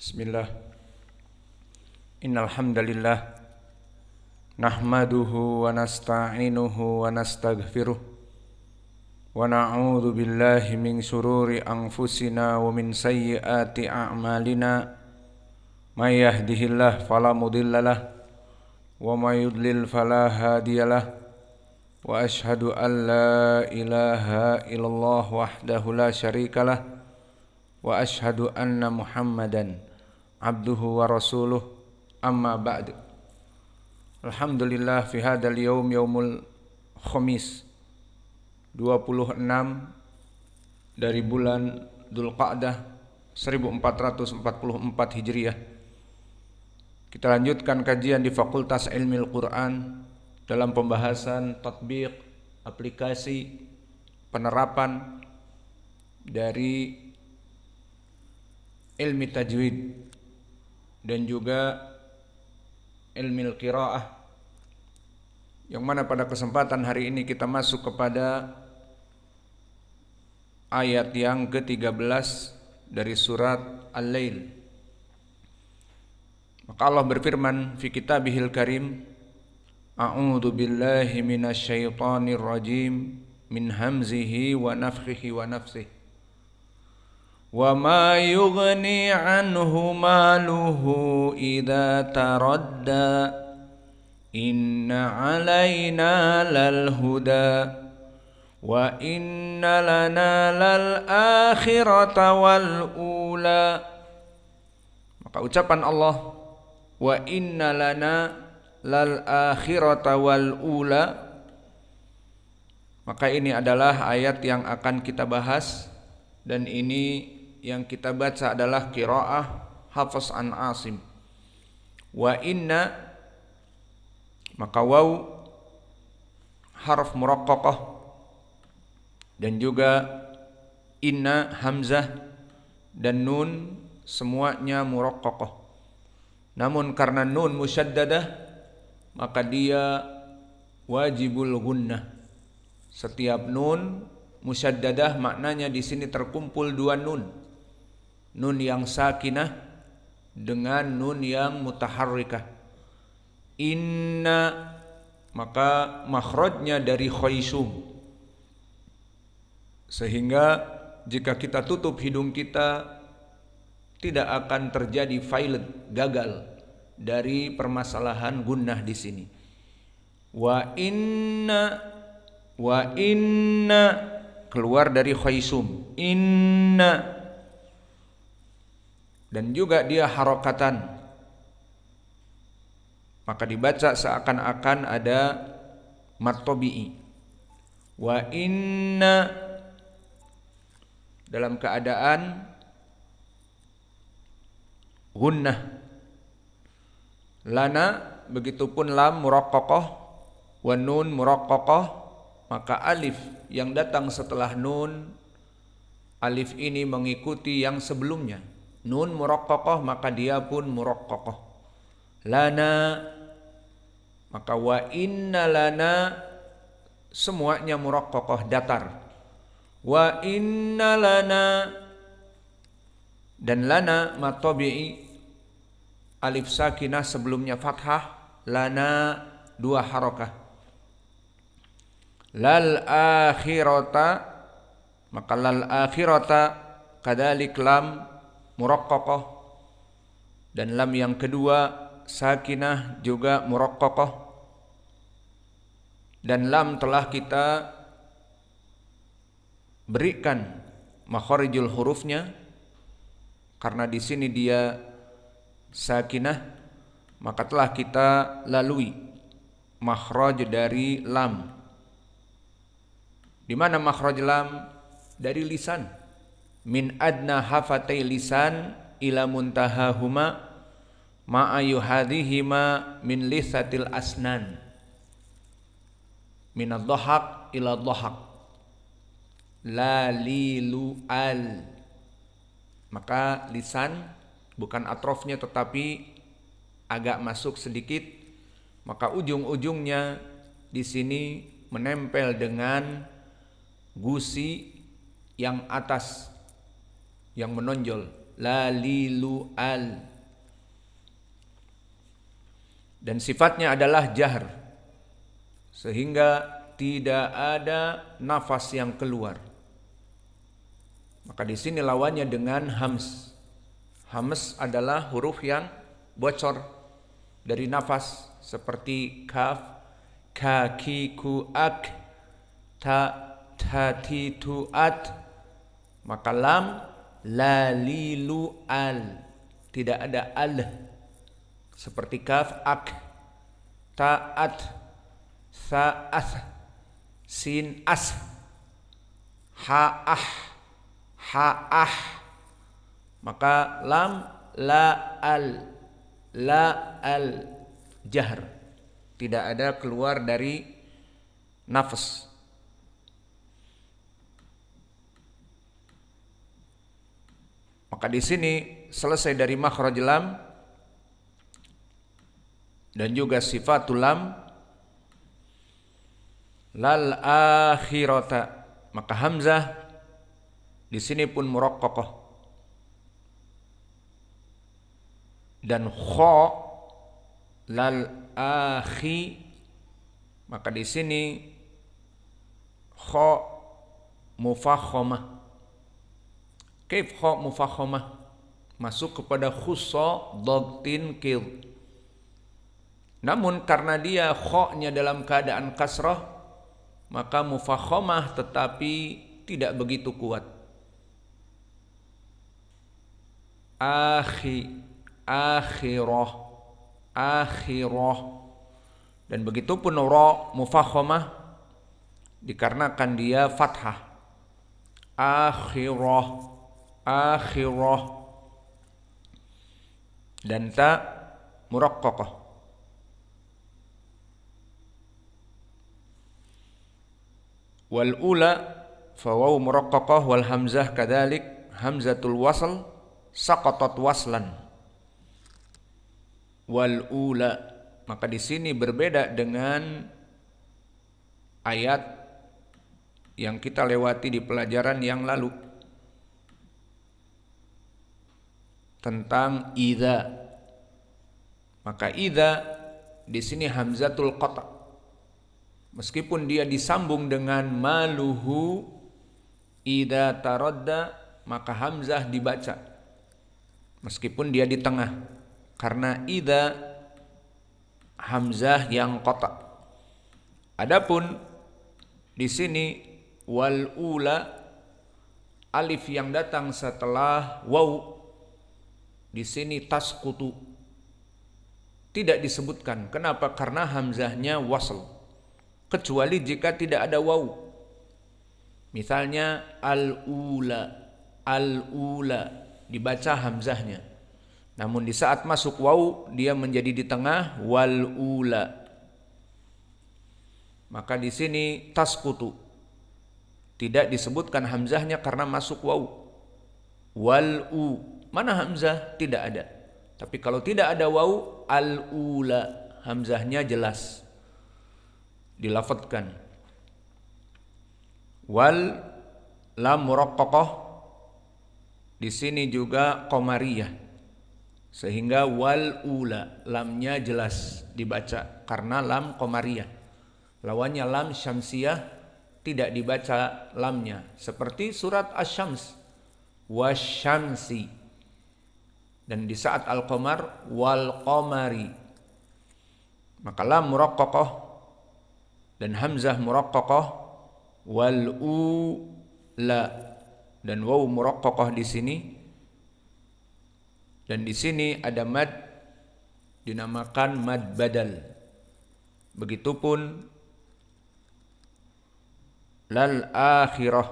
Bismillah Innal hamdalillah nahmaduhu wa nasta'inuhu wa nastaghfiruh wa na'udzu billahi min shururi anfusina wa min sayyiati a'malina may yahdihillah fala mudhillalah wa may yudlil fala hadiyalah wa ashhadu an la ilaha illallah wahdahu la syarikalah wa ashhadu anna muhammadan abduhu wa rasuluh amma ba'du. Alhamdulillah fi hadal yawm yawmul khumis 26 dari bulan Qa'dah 1444 Hijriah kita lanjutkan kajian di Fakultas Ilmu Al-Quran dalam pembahasan tatbik, aplikasi, penerapan dari ilmi tajwid dan juga ilmu qiraah yang mana pada kesempatan hari ini kita masuk kepada ayat yang ke-13 dari surat Al-Lail. Maka Allah berfirman fi kitabihil karim A'udzu billahi minasyaitonir rajim min hamzihi wa nafthihi wa nafsihi وما يغني عنه ماله إذا تردى إن علينا للهدى وإن لنا للآخرة والأولى Maka ucapan Allah Wa inna lana lal akhirata wal ula Maka ini adalah ayat yang akan kita bahas Dan ini yang kita baca adalah qiraah Hafs an Asim. Wa inna maka waw harf muraqqaqah dan juga inna hamzah dan nun semuanya muraqqaqah. Namun karena nun musyaddadah maka dia wajibul gunnah. Setiap nun musyaddadah maknanya di sini terkumpul dua nun nun yang sakinah dengan nun yang mutaharrikah inna maka makhrajnya dari khaisum sehingga jika kita tutup hidung kita tidak akan terjadi failed gagal dari permasalahan gunnah di sini wa inna wa inna keluar dari khaisum inna dan juga dia harokatan maka dibaca seakan-akan ada matobi'i wa inna dalam keadaan gunnah lana begitupun lam muraqqaqah wa nun muraqqaqah maka alif yang datang setelah nun alif ini mengikuti yang sebelumnya Nun muraqqaqah maka dia pun muraqqaqah. Lana maka wa inna lana semuanya muraqqaqah datar. Wa inna lana dan lana matobi'i alif sakinah sebelumnya fathah lana dua harokah lal akhirata maka lal akhirata kadalik lam muraqqaqah dan lam yang kedua sakinah juga muraqqaqah dan lam telah kita berikan makharijul hurufnya karena di sini dia sakinah maka telah kita lalui makhraj dari lam di mana makhraj lam dari lisan min adna hafatai lisan ila muntahahuma ma'ayuhadihima min lisatil asnan min adhahaq ila adhahaq la lilu al maka lisan bukan atrofnya tetapi agak masuk sedikit maka ujung-ujungnya di sini menempel dengan gusi yang atas yang menonjol lalilu al dan sifatnya adalah jahar sehingga tidak ada nafas yang keluar maka di sini lawannya dengan hams hams adalah huruf yang bocor dari nafas seperti kaf kakiku ak ta hati tu at maka lam lalilu al tidak ada al seperti kaf ak taat saas sin as haah haah maka lam la al la al jahr tidak ada keluar dari nafas Maka di sini selesai dari makhraj lam dan juga sifatul lam lal akhirata. Maka hamzah di sini pun muraqqaqah. Dan kho lal akhi maka di sini kho mufakhamah Kifha mufahomah masuk kepada khusso dogtin kil. Namun karena dia khoknya dalam keadaan kasroh, maka mufahomah tetapi tidak begitu kuat. Akhi, akhiroh, akhiroh. Dan begitu pun ro mufahomah dikarenakan dia fathah. Akhiroh, akhirah dan ta muraqqaqah wal ula waw muraqqaqah wal hamzah kadalik hamzatul wasl saqatat waslan wal ula maka di sini berbeda dengan ayat yang kita lewati di pelajaran yang lalu tentang ida. Maka ida di sini hamzatul kotak Meskipun dia disambung dengan maluhu ida tarodda maka hamzah dibaca. Meskipun dia di tengah karena ida hamzah yang kotak Adapun di sini wal ula alif yang datang setelah waw di sini tas kutu tidak disebutkan. Kenapa? Karena hamzahnya wasl. Kecuali jika tidak ada wau Misalnya al-ula, al-ula dibaca hamzahnya. Namun di saat masuk wau dia menjadi di tengah wal-ula. Maka di sini tas kutu tidak disebutkan hamzahnya karena masuk wau Wal-u Mana hamzah? Tidak ada. Tapi kalau tidak ada wau, al-ula hamzahnya jelas dilafatkan. Wal lam muraqqaqah di sini juga komariah sehingga wal ula lamnya jelas dibaca karena lam komariah lawannya lam syamsiah tidak dibaca lamnya seperti surat asy-syams wasyamsi dan di saat al-qamar wal qamari maka lam muraqqaqah dan hamzah muraqqaqah wal u la dan waw muraqqaqah di sini dan di sini ada mad dinamakan mad badal begitupun lal akhirah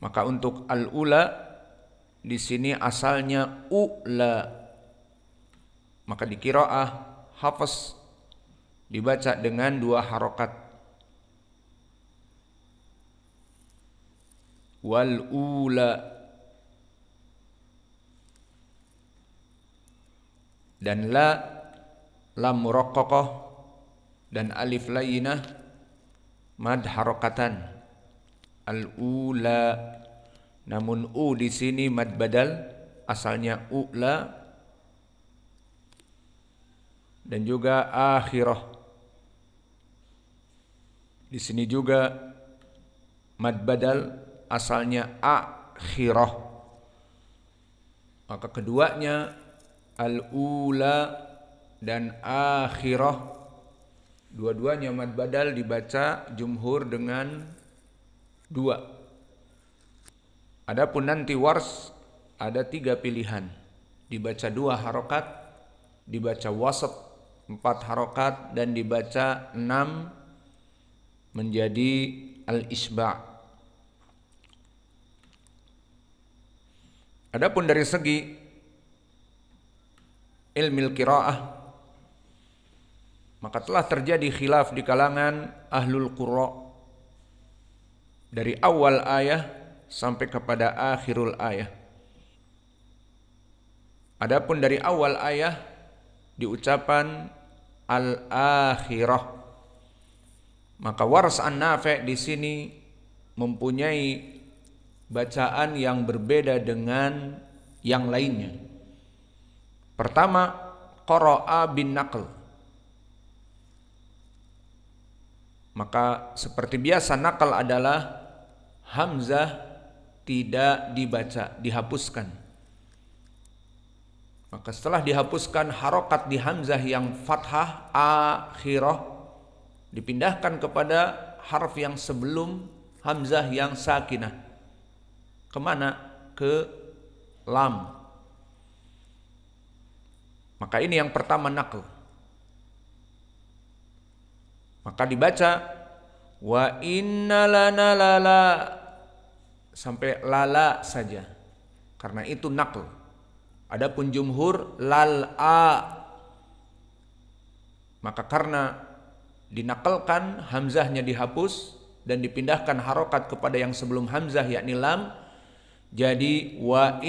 maka untuk al ula di sini asalnya ula. Maka di kiroah hafaz dibaca dengan dua harokat. Wal ula dan la lam rokokoh dan alif layinah mad harokatan al ula namun u di sini mad badal asalnya u'la dan juga akhirah. Di sini juga mad badal asalnya akhirah. Maka keduanya al-ula dan akhirah dua-duanya mad badal dibaca jumhur dengan dua Adapun nanti wars ada tiga pilihan. Dibaca dua harokat, dibaca wasat empat harokat, dan dibaca enam menjadi al-isba' Adapun dari segi ilmil qiraah maka telah terjadi khilaf di kalangan ahlul qurra dari awal ayah sampai kepada akhirul ayah. Adapun dari awal ayah diucapan al-akhirah. Maka waras an nafe di sini mempunyai bacaan yang berbeda dengan yang lainnya. Pertama, koroa bin naql. Maka seperti biasa nakal adalah hamzah tidak dibaca, dihapuskan. Maka setelah dihapuskan harokat di hamzah yang fathah akhirah dipindahkan kepada harf yang sebelum hamzah yang sakinah. Kemana? Ke lam. Maka ini yang pertama nakal. Maka dibaca wa inna lana lala sampai lala saja. Karena itu nakal. Adapun jumhur lala maka karena dinakalkan hamzahnya dihapus dan dipindahkan harokat kepada yang sebelum hamzah yakni lam jadi wa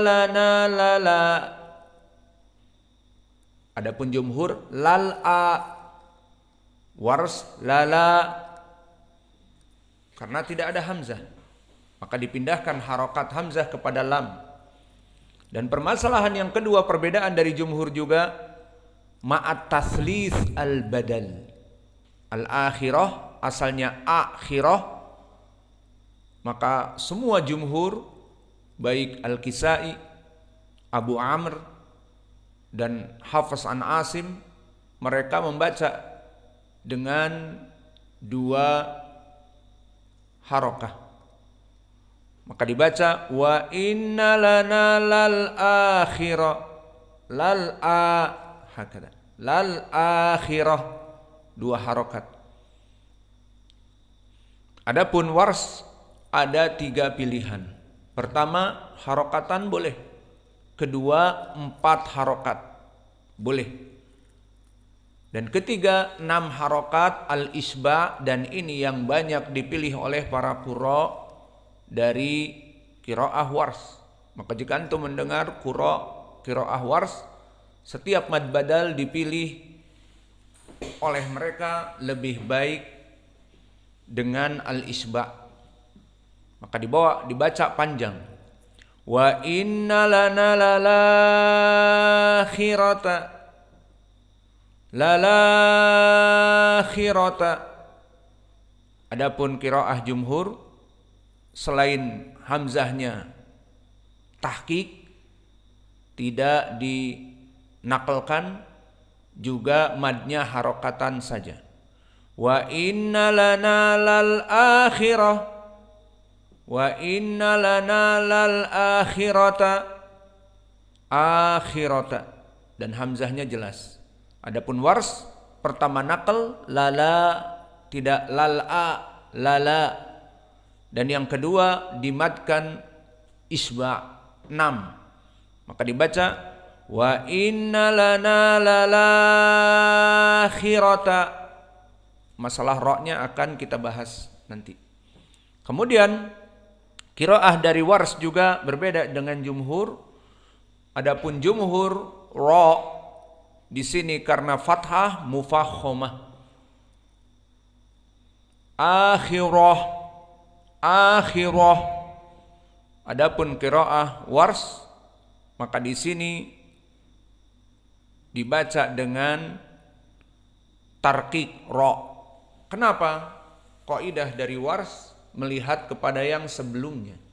lana lala adapun jumhur lala wars lala karena tidak ada hamzah maka dipindahkan harokat hamzah kepada lam. Dan permasalahan yang kedua perbedaan dari jumhur juga ma'at taslis al-badal. Al-akhirah asalnya akhirah maka semua jumhur baik Al-Kisai, Abu Amr dan Hafiz An Asim mereka membaca dengan dua harokah maka dibaca wa inna lana lal akhirah lal a hakada lal akhirah dua harokat. Adapun wars ada tiga pilihan. Pertama harokatan boleh. Kedua empat harokat boleh. Dan ketiga enam harokat al isba dan ini yang banyak dipilih oleh para puro dari kiroah wars. Maka jika antum mendengar kuro kiroah wars, setiap mad badal dipilih oleh mereka lebih baik dengan al isba. Maka dibawa dibaca panjang. Wa inna lana lala khirata Adapun kiroah jumhur selain hamzahnya tahqiq tidak dinakalkan juga madnya harokatan saja wa inna lana lal akhirah wa inna lana lal akhirata akhirata dan hamzahnya jelas adapun wars pertama nakal lala tidak lala lala dan yang kedua dimatkan isba 6 maka dibaca wa inna lana lalakhirata masalah roknya akan kita bahas nanti kemudian kiroah dari wars juga berbeda dengan jumhur adapun jumhur ro di sini karena fathah mufakhomah akhirah akhirah. Adapun qiraah wars maka di sini dibaca dengan tarkik ro. Kenapa? Kaidah dari wars melihat kepada yang sebelumnya.